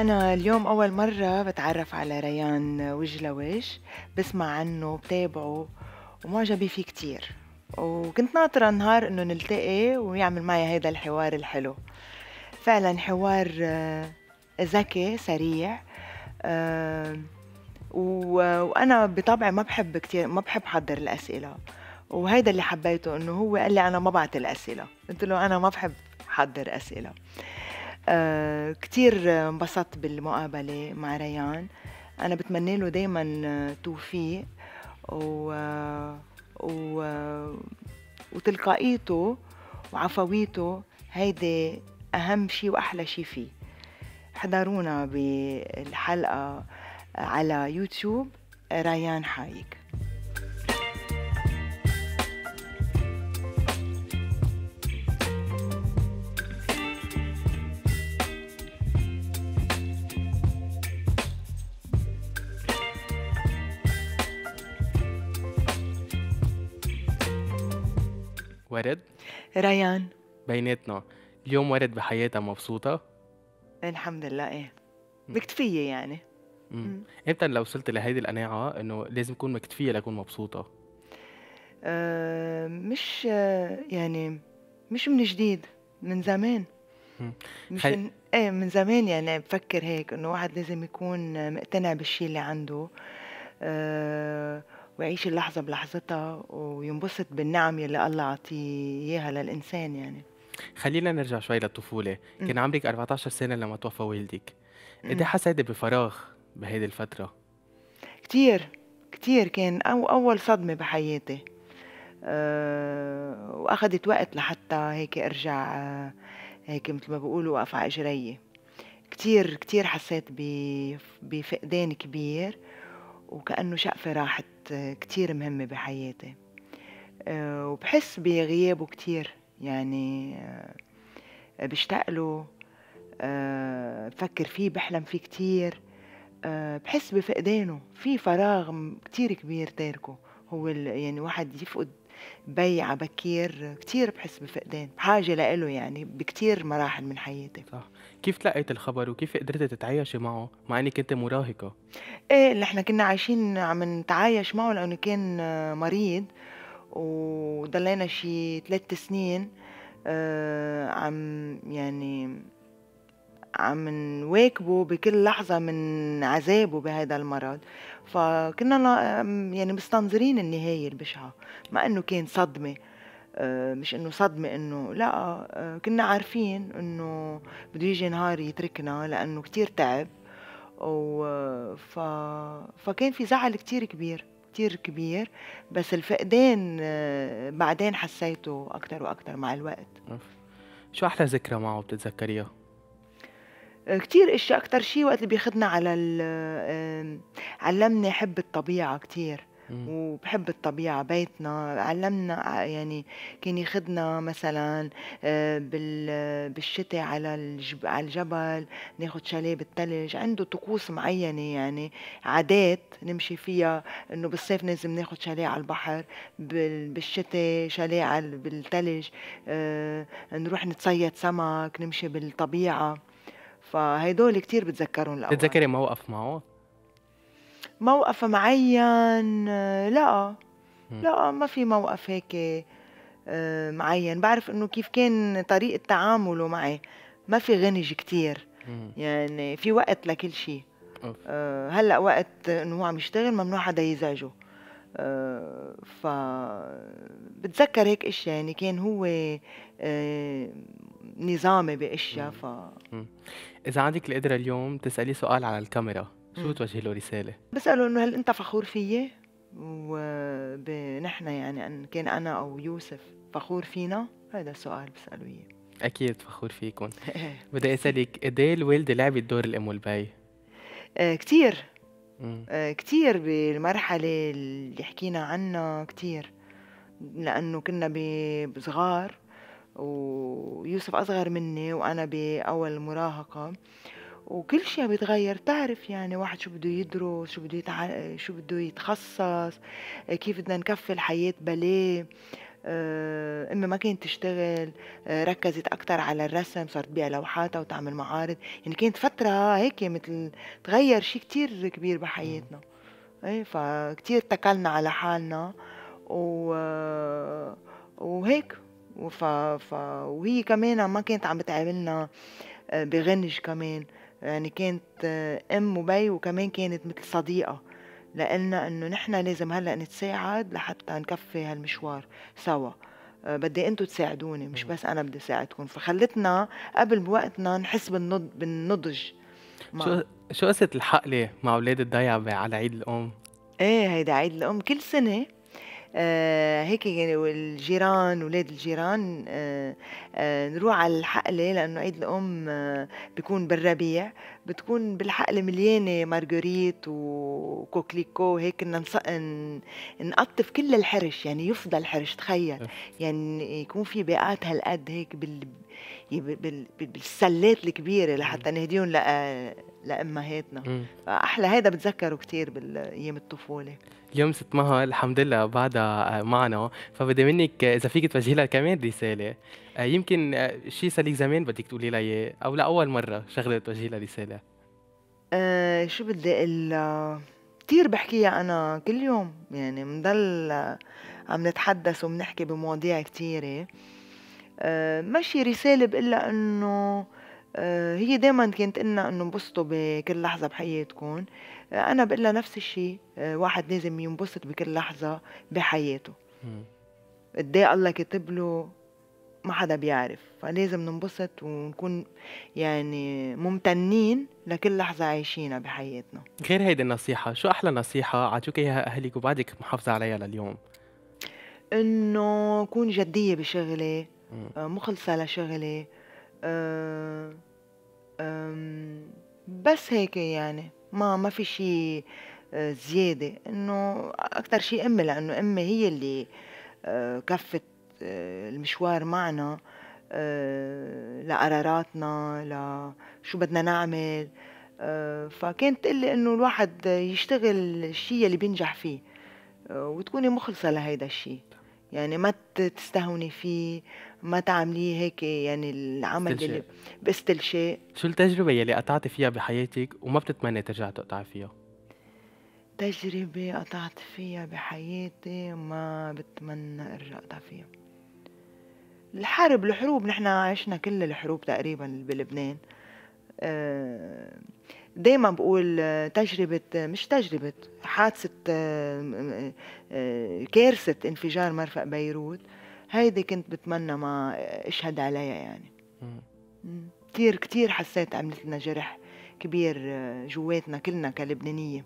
أنا اليوم أول مرة بتعرف على ريان لوجه بسمع عنه بتابعه ومعجبة فيه كتير وكنت ناطرة نهار إنه نلتقي ويعمل معي هيدا الحوار الحلو فعلا حوار آه، ذكي سريع آه، وأنا بطبعي ما بحب كتير ما بحب حضر الأسئلة وهيدا اللي حبيته إنه هو قال لي أنا ما بعت الأسئلة قلت له أنا ما بحب حضر أسئلة آه، كتير انبسطت بالمقابلة مع ريان أنا بتمنى له دايما آه، توفيق و... آه، و... وتلقائيته وعفويته هيدي أهم شيء وأحلى شيء فيه حضرونا بالحلقة على يوتيوب ريان حايك ورد ريان بيناتنا اليوم ورد بحياتها مبسوطة الحمد لله ايه مكتفية يعني امم امتى لو وصلت لهيدي القناعة انه لازم اكون مكتفية لاكون مبسوطة؟ أه مش يعني مش من جديد من زمان مش من ايه من زمان يعني بفكر هيك انه واحد لازم يكون مقتنع بالشيء اللي عنده أه ويعيش اللحظة بلحظتها وينبسط بالنعم يلي الله عطيه إياها للإنسان يعني خلينا نرجع شوي للطفولة كان عمرك 14 سنة لما توفى والدك قد حسيتي بفراغ بهيدي الفترة؟ كثير كثير كان أو أول صدمة بحياتي أه واخذت وقت لحتى هيك أرجع آه، هيك مثل ما بيقولوا وقف على إجري كثير كثير حسيت بفقدان كبير وكأنه شقفة راحت آه، كتير مهمة بحياتي آه، وبحس بغيابه كتير يعني آه، بشتاق له بفكر فيه بحلم فيه كتير بحس بفقدانه في فراغ كتير كبير تاركه هو يعني واحد يفقد على بكير كتير بحس بفقدان بحاجة لإله يعني بكتير مراحل من حياتي صح كيف تلقيت الخبر وكيف قدرتي تتعايشي معه مع انك كنت مراهقة ايه نحن كنا عايشين عم نتعايش معه لأنه كان مريض وضلينا شي ثلاث سنين آه، عم يعني عم نواكبه بكل لحظة من عذابه بهذا المرض فكنا يعني مستنظرين النهاية البشعة مع انه كان صدمة أه، مش انه صدمة انه لا أه، كنا عارفين انه بده يجي نهار يتركنا لانه كتير تعب و ف... فكان في زعل كتير كبير كتير كبير بس الفقدان أه، بعدين حسيته أكتر وأكتر مع الوقت شو أحلى ذكرى معه بتتذكريها؟ كتير اشياء اكتر شيء وقت اللي بياخذنا على علمني حب الطبيعه كتير وبحب الطبيعة بيتنا علمنا آه، يعني كان ياخذنا مثلا آه، بالشتاء على الجبل ناخد شاليه بالثلج عنده طقوس معينة يعني عادات نمشي فيها انه بالصيف لازم ناخد شاليه على البحر بالشتاء شاليه بالثلج آه، نروح نتصيد سمك نمشي بالطبيعة فهيدول كتير بتذكرهم الأول بتتذكري موقف معه؟ موقف معين لا لا ما في موقف هيك آه، معين بعرف انه كيف كان طريقه تعامله معي ما في غنج كتير يعني في وقت لكل شيء آه، هلا وقت انه هو عم يشتغل ممنوع حدا يزعجه فبتذكر آه، ف بتذكر هيك اشياء يعني كان هو نظامي باشياء ف اذا عندك القدره اليوم تسالي سؤال على الكاميرا شو بتوجهي له رساله بساله انه هل انت فخور فيي ونحن يعني ان كان انا او يوسف فخور فينا هذا السؤال بساله اياه اكيد فخور فيكم إيه. بدي اسالك قد ايه الوالده لعبت دور الام والبي آه، كثير آه، كثير بالمرحله اللي حكينا عنها كثير لانه كنا بصغار ويوسف أصغر مني وأنا بأول مراهقة وكل شيء بيتغير تعرف يعني واحد شو بده يدرس شو بده يتع... شو بده يتخصص كيف بدنا نكفي الحياة باليه آه، امي ما كانت تشتغل آه، ركزت اكثر على الرسم صارت تبيع لوحاتها وتعمل معارض يعني كانت فتره هيك مثل تغير شيء كتير كبير بحياتنا ايه فكتير اتكلنا على حالنا و آه، وهيك وفا فا وهي كمان ما كانت عم بتعاملنا آه، بغنج كمان يعني كانت آه، ام وبي وكمان كانت مثل صديقه لقلنا انه نحن لازم هلا نتساعد لحتى نكفي هالمشوار سوا آه، بدي انتم تساعدوني مش بس انا بدي ساعدكم فخلتنا قبل بوقتنا نحس بالنضج بالنضج شو شو قصه الحقله مع اولاد الضيعه على عيد الام؟ ايه هيدا عيد الام كل سنه آه، هيك يعني والجيران ولاد الجيران آه، آه، نروح على الحقله لانه عيد الام بيكون بالربيع بتكون بالحقله مليانه مارغريت وكوكليكو هيك نقطف كل الحرش يعني يفضل الحرش تخيل إيه. يعني يكون في باقات هالقد هيك بال يعني بالسلات الكبيره إيه. لحتى نهديهم لامهاتنا فاحلى هذا بتذكره كثير بالايام الطفوله اليوم ست مها الحمد لله بعدها آه، معنا فبدي منك آه، اذا فيك توجهي لها كمان رساله آه، يمكن شيء صار لك زمان بدك تقولي لها اياه او لاول مره شغله توجهي لها رساله أه شو بدي اقول كثير بحكيها انا كل يوم يعني بنضل عم نتحدث وبنحكي بمواضيع كثيره أه ماشي رساله بقول لها انه آه، هي دايما كانت قلنا انه انبسطوا بكل لحظة بحياتكم آه، انا بقول لها نفس الشيء آه، واحد لازم ينبسط بكل لحظة بحياته قد إيه الله كتب له ما حدا بيعرف فلازم ننبسط ونكون يعني ممتنين لكل لحظة عايشينها بحياتنا غير هيدي النصيحة شو أحلى نصيحة عطوك إياها أهلك وبعدك محافظة عليها لليوم إنه كون جدية بشغلي مخلصة لشغلي أه بس هيك يعني ما ما في شيء آه، زيادة انه اكتر شيء امي لانه امي هي اللي آه، كفت آه، المشوار معنا لقراراتنا لشو بدنا نعمل فكانت تقول لي انه الواحد يشتغل الشيء اللي بينجح فيه وتكوني مخلصة لهيدا الشيء يعني ما تستهوني فيه ما تعمليه هيك يعني العمل استلشاء. اللي باستلشاء شو التجربة يلي قطعتي فيها بحياتك وما بتتمنى ترجع تقطعي فيها؟ تجربة قطعت فيها بحياتي ما بتمنى ارجع اقطع فيها الحرب الحروب نحن عشنا كل الحروب تقريبا بلبنان آه، دايما بقول تجربة مش تجربة حادثة آه، آه، كارثة انفجار مرفق بيروت هيدي كنت بتمنى ما اشهد عليها يعني كثير كثير حسيت عملت لنا جرح كبير آه، جواتنا كلنا كلبنانية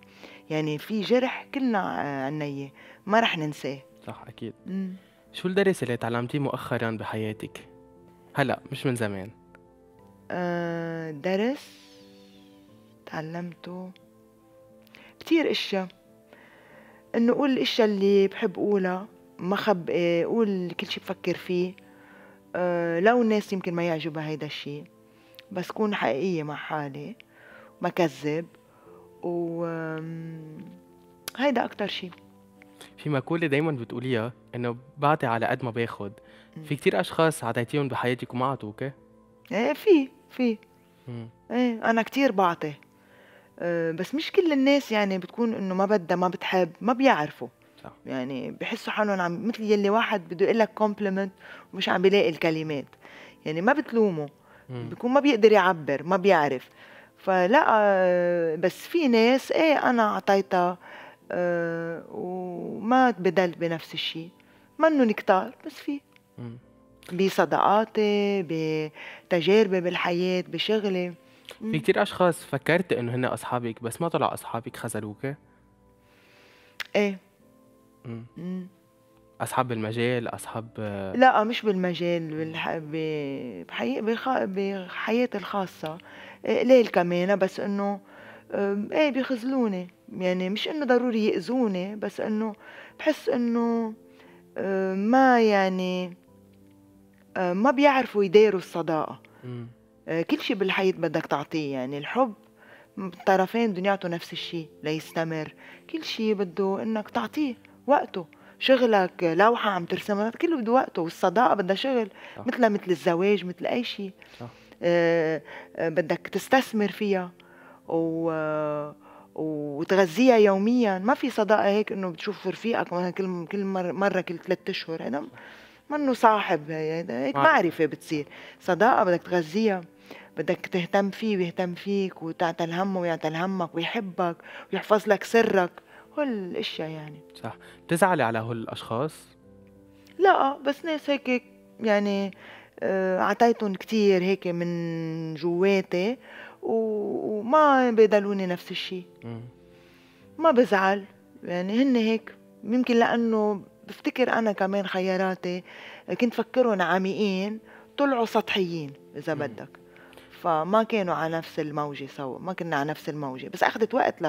يعني في جرح كلنا عنا اياه ما رح ننساه صح اكيد مم. شو الدرس اللي تعلمتيه مؤخرا بحياتك؟ هلا مش من زمان أه درس تعلمته كثير اشياء انه اقول الاشياء اللي بحب اقولها ما خب آه، قول كل شي بفكر فيه آه، لو الناس يمكن ما يعجبها هيدا الشي بس كون حقيقية مع حالي ما كذب و هيدا أكتر شي في مقولة دايما بتقوليها إنه بعطي على قد ما باخد في كتير أشخاص عطيتيهم بحياتك وما عطوك إيه في في إيه أنا كتير بعطي آه، بس مش كل الناس يعني بتكون إنه ما بدها ما بتحب ما بيعرفوا صح. آه. يعني بحسوا حالهم عم مثل يلي واحد بده يقول لك كومبلمنت ومش عم بيلاقي الكلمات يعني ما بتلومه بيكون ما بيقدر يعبر ما بيعرف فلا آه، بس في ناس ايه انا اعطيتها أه وما بدلت بنفس الشيء منن كتار بس في بصداقاتي بتجاربي بالحياه بشغلي في كتير اشخاص فكرت انه هن اصحابك بس ما طلعوا اصحابك خذلوك ايه أصحاب المجال، أصحاب لأ، مش بالمجال بالح بحي بخ بحياتي الخاصة، قليل آه، كمان بس إنه إيه بيخذلوني، يعني مش إنه ضروري يأذوني، بس إنه بحس إنه آه، ما يعني آه، ما بيعرفوا يداروا الصداقة. كل شي بالحياة بدّك تعطيه يعني الحب الطرفين دنياته يعطوا نفس الشي ليستمر، كل شي بده إنّك تعطيه. وقته شغلك لوحة عم ترسمها كله بده وقته والصداقة بدها شغل مثلها مثل الزواج مثل أي شيء آه،, آه بدك تستثمر فيها و وتغذيها يوميا ما في صداقه هيك انه بتشوف رفيقك كل كل مره كل ثلاث اشهر هذا منه صاحب هيك آه. معرفه بتصير صداقه بدك تغذيها بدك تهتم فيه ويهتم فيك وتعتل همه ويعتل همك ويحبك ويحفظ لك سرك كل الاشياء يعني صح بتزعلي على هول الاشخاص لا بس ناس هيك يعني اعطيتهم آه، كثير هيك من جواتي وما بيدلوني نفس الشيء ما بزعل يعني هن هيك يمكن لانه بفتكر انا كمان خياراتي كنت فكرهم عميقين طلعوا سطحيين اذا بدك فما كانوا على نفس الموجه سوا ما كنا على نفس الموجه بس اخذت وقت ل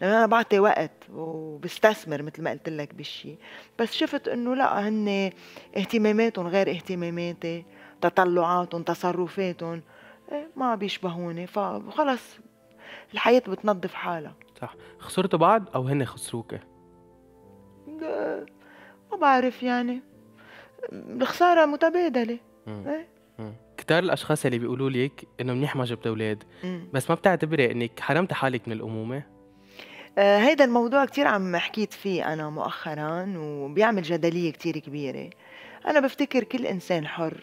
لانه انا بعطي وقت وبستثمر مثل ما قلت لك بالشيء بس شفت انه لا هن اهتماماتهم غير اهتماماتي تطلعاتهم تصرفاتهم إيه، ما بيشبهوني فخلص الحياة بتنظف حالها صح خسرتوا بعض أو هن خسروك ما بعرف يعني الخسارة متبادلة إيه؟ كتار الاشخاص اللي بيقولوا لك انه منيح ما جبت اولاد بس ما بتعتبري انك حرمتي حالك من الامومه آه، هيدا الموضوع كتير عم حكيت فيه أنا مؤخرا وبيعمل جدلية كتير كبيرة أنا بفتكر كل إنسان حر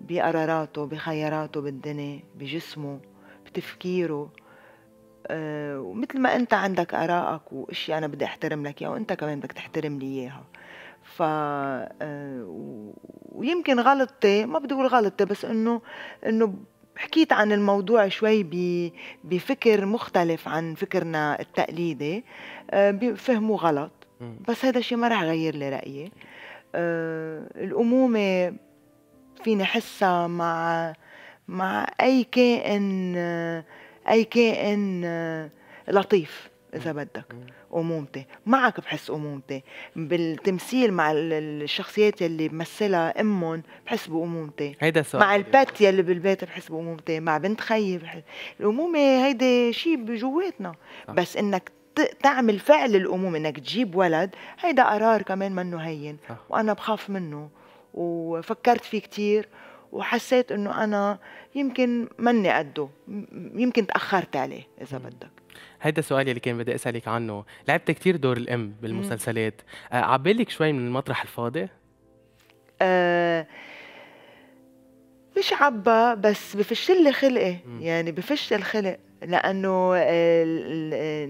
بقراراته بخياراته بالدنيا بجسمه بتفكيره آه، ومثل ما أنت عندك آرائك وأشياء أنا بدي أحترم لك إياها وأنت كمان بدك تحترم لي إياها ف آه، ويمكن غلطتي ما بدي اقول غلطتي بس انه انه حكيت عن الموضوع شوي بفكر مختلف عن فكرنا التقليدي آه، فهموا غلط بس هذا الشيء ما رح يغير لي رايي آه، الامومه فيني حسها مع مع اي كائن اي كائن لطيف اذا بدك امومتي معك بحس امومتي بالتمثيل مع الشخصيات اللي بمثلها امهم بحس بامومتي هيدا سؤال مع البت يلي بالبيت بحس بامومتي مع بنت خيي بحس الامومه هيدي شيء بجواتنا بس انك تعمل فعل الامومه انك تجيب ولد هيدا قرار كمان منه هين صح. وانا بخاف منه وفكرت فيه كثير وحسيت انه انا يمكن مني قده يمكن تاخرت عليه اذا بدك هيدا السؤال اللي كان بدي اسالك عنه لعبت كثير دور الام بالمسلسلات آه، عبالك شوي من المطرح الفاضي آه مش عبا بس بفش لي خلقي يعني بفش الخلق لانه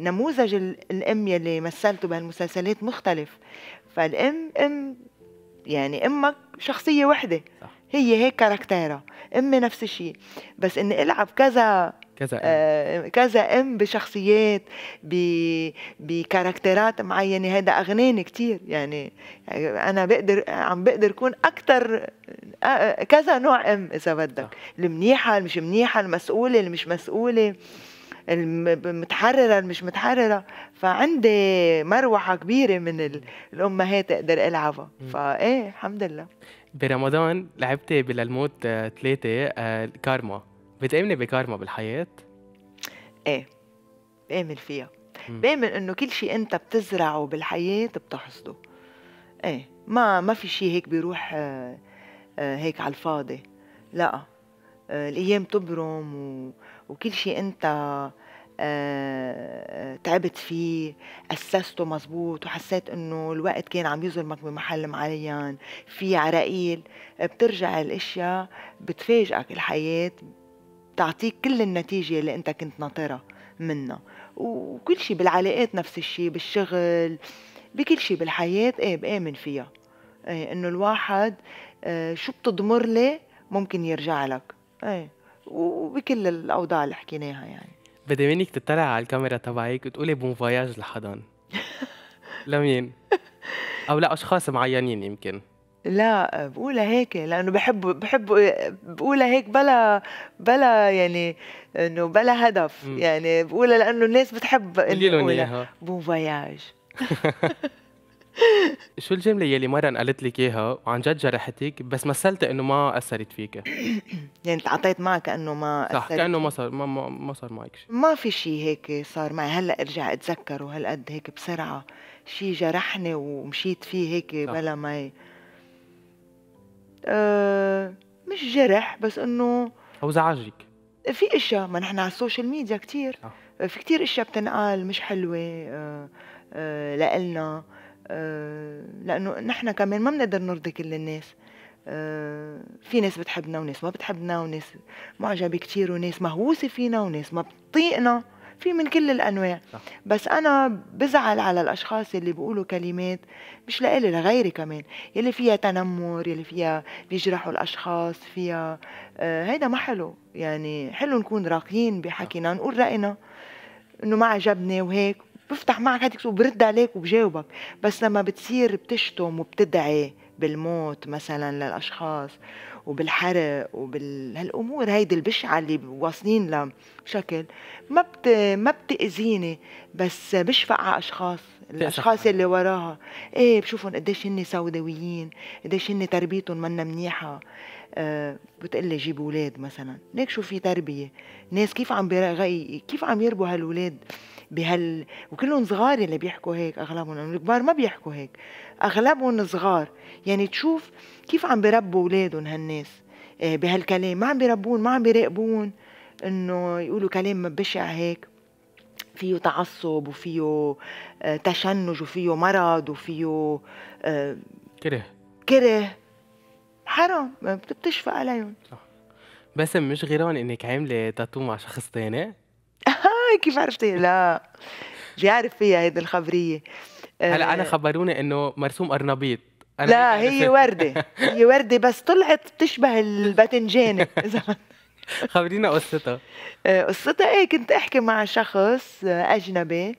نموذج الام يلي مثلته بهالمسلسلات مختلف فالام ام يعني امك شخصيه وحده هي هيك كاركتيرها امي نفس الشيء بس اني العب كذا كذا آه كذا ام بشخصيات بكاركترات معينه هذا اغناني كثير يعني انا بقدر عم بقدر اكون اكثر آه، كذا نوع ام اذا بدك المنيحه المش مش منيحه المسؤوله اللي مش مسؤوله المتحرره المش مش متحرره فعندي مروحه كبيره من الامهات اقدر العبها فايه الحمد لله برمضان لعبتي بالموت ثلاثه آه، آه، كارما بتأمني بكارما بالحياة؟ ايه بآمن فيها بآمن انه كل شيء انت بتزرعه بالحياة بتحصده ايه ما ما في شيء هيك بيروح آه، آه، هيك على الفاضي لا آه، الايام تبرم و... وكل شيء انت تعبت فيه أسسته مزبوط وحسيت انه الوقت كان عم يظلمك بمحل معين في عراقيل بترجع الاشياء بتفاجئك الحياة تعطيك كل النتيجه اللي انت كنت ناطرها منها وكل شيء بالعلاقات نفس الشيء بالشغل بكل شيء بالحياه ايه بامن فيها ايه انه الواحد اه شو بتضمر لي ممكن يرجع لك ايه وبكل الاوضاع اللي حكيناها يعني بدي منك تطلع على الكاميرا تبعك وتقولي بون فواياج لحدا لمين؟ او لاشخاص معينين يمكن لا بقولها هيك لانه بحب بحب بقولها هيك بلا بلا يعني انه بلا هدف م. يعني بقولها لانه الناس بتحب اللي لهم اياها بون فواياج شو الجملة يلي مرة قالت لك اياها وعن جد جرحتك بس مثلت انه ما اثرت فيك يعني تعاطيت معها كانه ما أثرت صح كانه ما صار ما ما, صار معك شيء ما في شيء هيك صار معي هلا ارجع اتذكره هالقد هيك بسرعة شيء جرحني ومشيت فيه هيك صح. بلا ما ي... أه مش جرح بس انه او زعجك في اشياء ما نحن على السوشيال ميديا كثير آه. آه. في كثير اشياء بتنقال مش حلوه أه أه لإلنا آه، لانه نحن كمان ما بنقدر نرضي كل الناس آه، في ناس بتحبنا وناس ما بتحبنا وناس معجبه كثير وناس مهووسه فينا وناس ما بتطيقنا في من كل الانواع صح. بس انا بزعل على الاشخاص اللي بيقولوا كلمات مش لإلي لغيري كمان يلي فيها تنمر يلي فيها بيجرحوا الاشخاص فيها آه هيدا ما حلو يعني حلو نكون راقيين بحكينا نقول راينا انه ما عجبني وهيك بفتح معك هيك وبرد عليك وبجاوبك بس لما بتصير بتشتم وبتدعي بالموت مثلا للاشخاص وبالحرق وبالهالامور هيدي البشعه اللي واصلين لشكل ما بت ما بتاذيني بس بشفق على اشخاص الاشخاص اللي وراها ايه بشوفهم قديش هن سوداويين قديش هن تربيتهم منا منيحه آه بتقلي جيب اولاد مثلا ليك شو في تربيه ناس كيف عم كيف عم يربوا هالولاد بهال وكلهم صغار اللي بيحكوا هيك اغلبهم يعني الكبار ما بيحكوا هيك اغلبهم صغار يعني تشوف كيف عم بربوا اولادهم هالناس آه، بهالكلام ما عم بيربون ما عم بيراقبون انه يقولوا كلام بشع هيك فيه تعصب وفيه آه، تشنج وفيه مرض وفيه آه، كره كره حرام بتشفى عليهم صح بس مش غيران انك عامله تاتو مع شخص تاني كيف عرفتي لا بيعرف فيها هيدي الخبريه هلا انا آه، خبروني انه مرسوم ارنبيط أنا لا هي ورده هي ورده بس طلعت بتشبه الباذنجانه اذا خبرينا قصتها آه، قصتها ايه كنت احكي مع شخص آه، اجنبي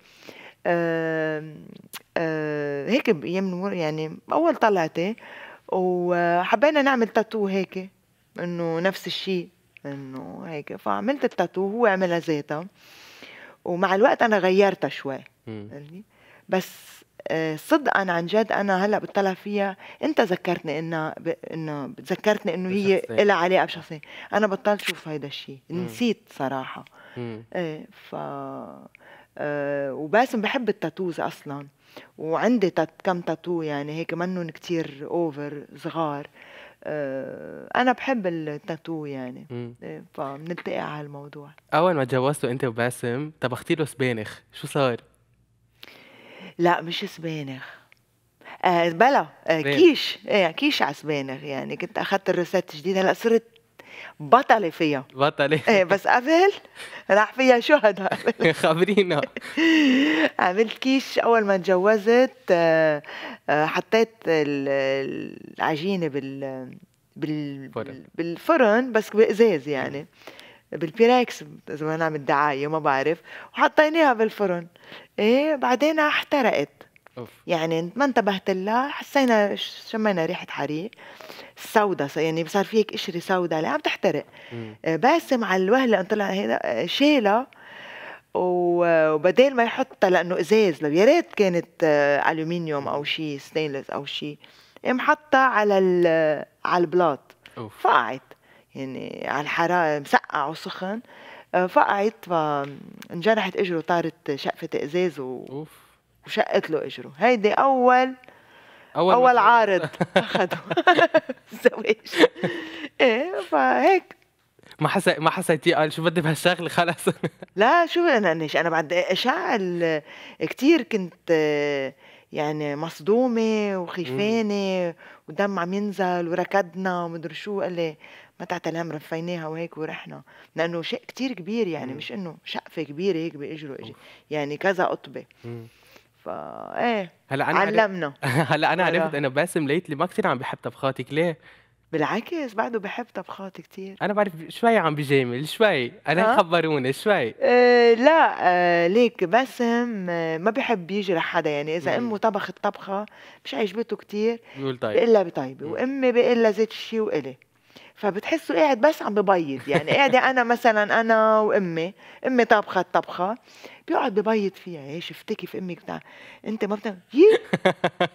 هيك بايام يعني اول طلعتي وحبينا نعمل تاتو هيك انه نفس الشيء انه هيك فعملت التاتو هو عملها زيتها ومع الوقت انا غيرتها شوي بس آه، صدقا عن جد انا هلا بتطلع فيها انت ذكرتني انها ب... انه ذكرتني انه هي لها علاقه بشخصيه انا بطلت اشوف هيدا الشيء نسيت صراحه ايه ف آه وباسم بحب التاتوز اصلا وعندي كم تاتو يعني هيك منهم كتير اوفر صغار آه آه، انا بحب التاتو يعني إيه، فبنلتقي على هالموضوع اول ما تجوزتوا انت وباسم طبختي له سبانخ شو صار لا مش سبانخ آه بلا آه كيش ايه كيش على سبانخ يعني كنت اخذت الريسات جديد هلا صرت بطلة فيها بطلة ايه بس قبل راح فيها شهداء خبرينا عملت كيش اول ما تجوزت آه، آه، حطيت العجينة بال بال بالفرن بس بإزاز يعني بالبيركس اذا ما نعمل دعايه ما بعرف وحطيناها بالفرن ايه بعدين احترقت أوف. يعني ما انتبهت لها حسينا شمينا ريحه حريق سوداء يعني صار فيك قشره سوداء عم تحترق آه، باسم على الوهله قلت طلع هيدا آه، شيلة وبدال ما يحطها لانه ازاز لو يا ريت كانت آه، الومنيوم او شيء ستينلس او شيء حطها على على البلاط فقعت يعني على الحراره مسقع وسخن فقعت فانجرحت اجره طارت شقفه ازاز و أوف. وشقت له اجره هيدي اول اول, أول عارض اخده الزواج ايه فهيك ما حس ما حسيتي قال شو بدي بهالشغله خلص لا شو انا نش انا بعد اشعل كثير كنت يعني مصدومه وخيفانه ودم عم ينزل وركضنا ومدري شو قال لي ما تعتلم رفيناها وهيك ورحنا لانه شيء كثير كبير يعني مش انه شقفه كبيره هيك باجره اجي يعني كذا قطبه فا ايه هلا انا علمنا هلا انا عرفت انه باسم ليتلي ما كثير عم بحب طبخاتك ليه؟ بالعكس بعده بحب طبخات كثير انا بعرف شوي عم بجامل شوي انا خبروني شوي أه لا أه ليك باسم إيه، ما بحب يجي لحدا يعني اذا امه طبخت طبخه مش عجبته كثير بيقول طيب بيقول لها بطيبه وامي بيقول لها زيت الشي وإلي فبتحسه قاعد بس عم ببيض يعني قاعده انا مثلا انا وامي امي طابخه الطبخه بيقعد ببيض فيها ايش شفتكي في امك بتاع انت ما بتعمل كيف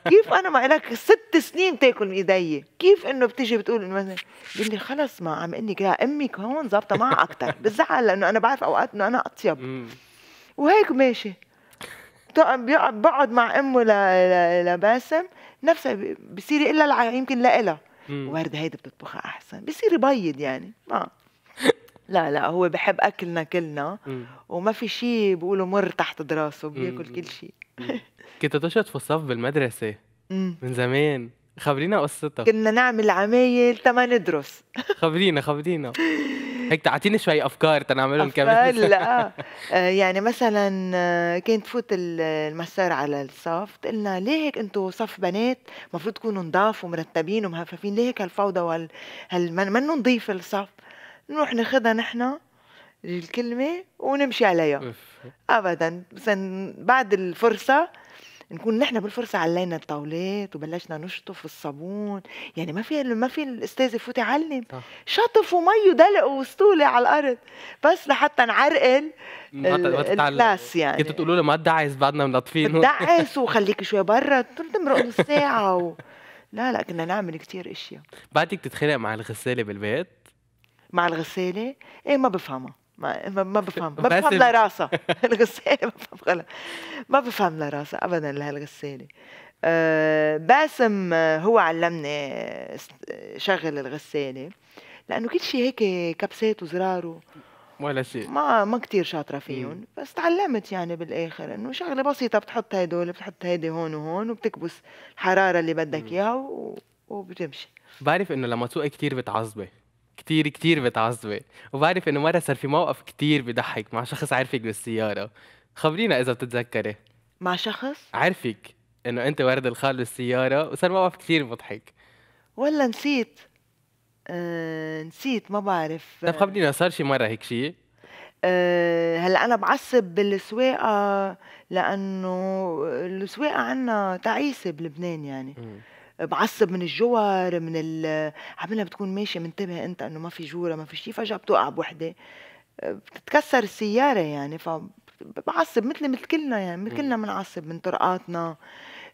كيف انا ما لك ست سنين تاكل من ايدي كيف انه بتيجي بتقول انه مثلا بيقول لي خلص ما عم اني امك هون ظابطه معها اكثر بزعل لانه انا بعرف اوقات انه انا اطيب وهيك ماشي بيقعد بقعد مع امه لباسم نفسها بصير الا يمكن لإلها ورده هيدي بتطبخها احسن بصير يبيض يعني ما لا لا هو بحب اكلنا كلنا مم. وما في شيء بيقولوا مر تحت دراسه بياكل كل شيء كنت تشط في الصف بالمدرسه مم. من زمان خبرينا قصتها كنا نعمل عمايل تما ندرس خبرينا خبرينا هيك تعطيني شوي افكار تنعملهم كمان لا آه، يعني مثلا آه، كانت تفوت المسار على الصف تقول لنا ليه هيك انتم صف بنات المفروض تكونوا نضاف ومرتبين ومهففين ليه هيك هالفوضى وهال هال... منه نضيف الصف نروح ناخذها نحن الكلمة ونمشي عليها أبدا بس بعد الفرصة نكون نحن بالفرصة علينا الطاولات وبلشنا نشطف الصابون يعني ما في ما في الأستاذ يفوت يعلم شطف ومي ودلق وسطولة على الأرض بس لحتى نعرقل الكلاس يعني كنتوا تقولوا له ما تدعس بعدنا منطفين تدعس وخليك شوي برا تمرق نص ساعة و... لا لا كنا نعمل كتير اشياء بعدك تتخانق مع الغسالة بالبيت مع الغساله ايه ما بفهمها ما ما بفهم ما بفهم لراسها الغساله ما بفهم غلط ما بفهم لراسها ابدا لهالغساله آه، باسم هو علمني شغل الغساله لانه كل شيء هيك كبسات وزرار ولا شيء ما ما كثير شاطره فيهم بس تعلمت يعني بالاخر انه شغله بسيطه بتحط هدول بتحط هيدي هون وهون وبتكبس الحراره اللي بدك اياها وبتمشي بعرف انه لما تسوقي كثير بتعصبي كتير كتير بتعذبي وبعرف انه مره صار في موقف كتير بضحك مع شخص عارفك بالسياره خبرينا اذا بتتذكري مع شخص عارفك انه انت ورد الخال بالسياره وصار موقف كتير مضحك ولا نسيت أه نسيت ما بعرف طب خبرينا صار شي مره هيك شي أه هلا انا بعصب بالسواقه لانه السواقه عنا تعيسه بلبنان يعني م. بعصب من الجوار من عمالها بتكون ماشيه منتبه انت انه ما في جوره ما في شيء فجاه بتوقع بوحده آه، بتتكسر السياره يعني ف بعصب مثل مثل كلنا يعني مثل كلنا بنعصب من طرقاتنا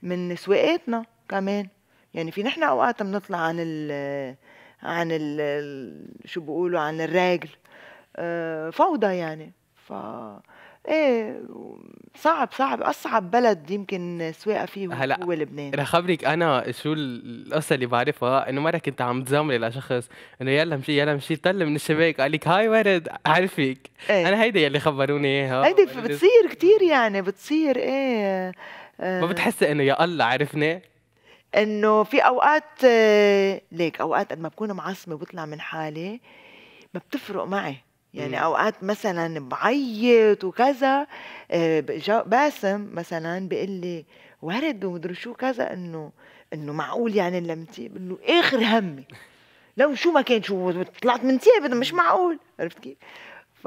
من سواقاتنا كمان يعني في نحن اوقات بنطلع عن ال عن ال شو بيقولوا عن الراجل آه، فوضى يعني ف ايه صعب صعب اصعب بلد يمكن سواقه فيه هلا هو لبنان رح خبرك انا شو القصه اللي بعرفها انه مره كنت عم تزمري لشخص انه يلا مشي يلا مشي طل من الشباك قال لك هاي ورد عارفك ايه؟ انا هيدا يلي خبروني اياها هيدي بتصير كثير يعني بتصير ايه آه. ما بتحسي انه يا الله عرفني انه في اوقات آه، ليك اوقات قد ما بكون معصمه وبطلع من حالي ما بتفرق معي يعني مم. اوقات مثلا بعيط وكذا آه، باسم مثلا بيقول لي ورد ومدري شو كذا انه انه معقول يعني لمتي بقول له اخر همي لو شو ما كان شو طلعت من ثيابي مش معقول عرفت كيف؟ ف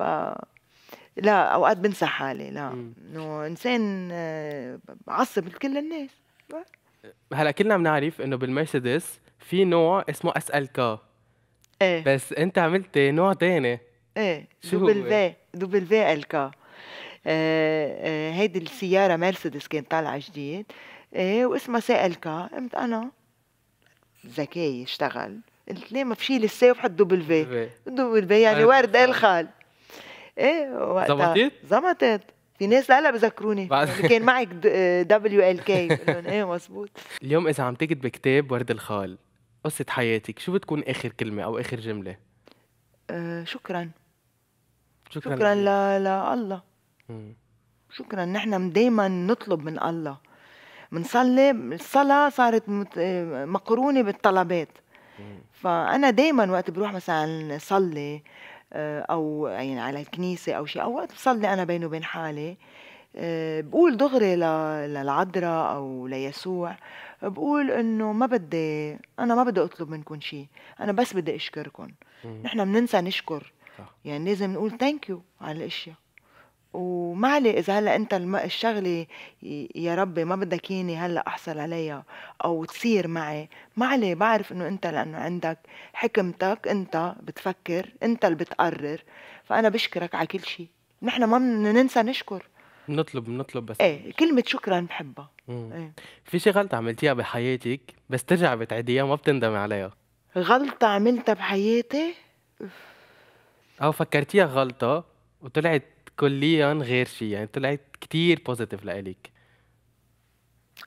لا اوقات بنسى حالي لا انه انسان آه، بعصب كل الناس هلا كلنا بنعرف انه بالمرسيدس في نوع اسمه اس ال كا ايه بس انت عملت نوع ثاني إيه،, ايه دوبل في دوبل في الكا هيدي السيارة مرسيدس كانت طالعة جديد ايه واسمها سي الكا قمت انا ذكاي اشتغل قلت ليه ما بشيل السي وبحط دوبل في دوبل في يعني ورد آه. الخال ايه وقتها زبطت؟ زبطت في ناس لا بذكروني يعني كان معك دبليو ال كي ايه مزبوط اليوم اذا عم تكتب كتاب ورد الخال قصة حياتك شو بتكون آخر كلمة أو آخر جملة؟ آه شكراً شكرا, شكرا لله شكرا نحن دايما نطلب من الله بنصلي الصلاة صارت مقرونة بالطلبات فأنا دايما وقت بروح مثلا صلي آه، أو يعني على الكنيسة أو شيء أو وقت بصلي أنا بيني وبين حالي آه، بقول دغري للعذراء أو ليسوع بقول إنه ما بدي أنا ما بدي أطلب منكم شيء أنا بس بدي أشكركم نحن بننسى نشكر يعني لازم نقول ثانك يو على الاشياء وما عليه اذا هلا انت الشغله يا ربي ما بدك اياني هلا احصل عليها او تصير معي ما عليه بعرف انه انت لانه عندك حكمتك انت بتفكر انت اللي بتقرر فانا بشكرك على كل شيء نحن ما ننسى نشكر بنطلب بنطلب بس ايه كلمة شكرا بحبها ايه. في شي غلطة عملتيها بحياتك بس ترجع بتعيديها ما بتندمي عليها غلطة عملتها بحياتي أوف. او فكرتيها غلطه وطلعت كليا غير شيء يعني طلعت كتير بوزيتيف لإلك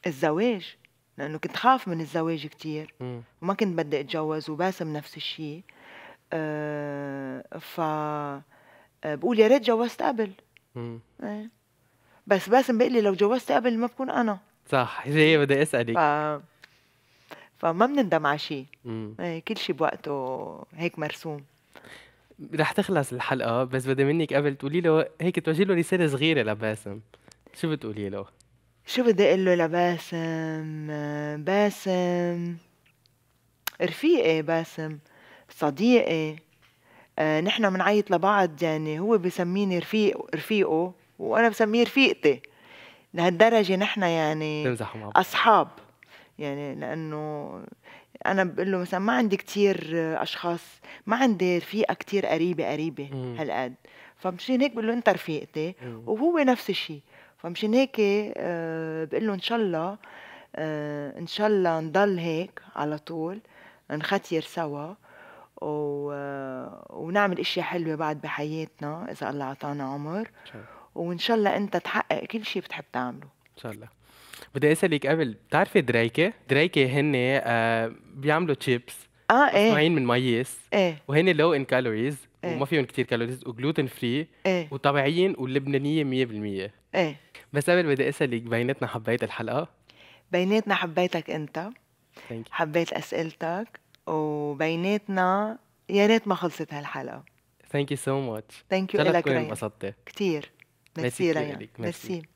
الزواج لانه كنت خاف من الزواج كتير م. وما كنت بدي اتجوز وباسم نفس الشيء أه ف آه، بقول يا ريت جوزت قبل إيه. بس باسم بيقول لي لو جوزت قبل ما بكون انا صح جاي بدي اسالك ف... فما بنندم على شيء إيه، كل شيء بوقته هيك مرسوم رح تخلص الحلقه بس بدي منك قبل تقولي له هيك توجهي له رساله صغيره لباسم شو بتقولي له شو بدي اقول له لباسم باسم رفيقي باسم صديقي آه نحن بنعيط لبعض يعني هو بسميني رفيق رفيقه وانا بسميه رفيقتي لهالدرجه نحن يعني اصحاب يعني لانه انا بقول له مثلا ما عندي كتير اشخاص ما عندي رفيقه كتير قريبه قريبه هالقد فمشان هيك بقول له انت رفيقتي وهو نفس الشيء فمشان هيك آه، بقول له ان شاء الله آه، ان شاء الله نضل هيك على طول نختير سوا و... ونعمل اشياء حلوه بعد بحياتنا اذا الله اعطانا عمر وان شاء الله انت تحقق كل شيء بتحب تعمله ان شاء الله بدي اسالك قبل بتعرفي درايكي؟ درايكي هن آه بيعملوا تشيبس اه ايه مصنوعين من ميس ايه وهن لو ان كالوريز وما فيهم كثير كالوريز وجلوتين فري ايه وطبيعيين ولبنانيه 100% ايه بس قبل بدي اسالك بيناتنا حبيت الحلقه بيناتنا حبيتك انت حبيت اسئلتك وبيناتنا يا ريت ما خلصت هالحلقه ثانك يو سو ماتش ثانك يو لك انبسطتي كثير ميرسي ريان ميرسي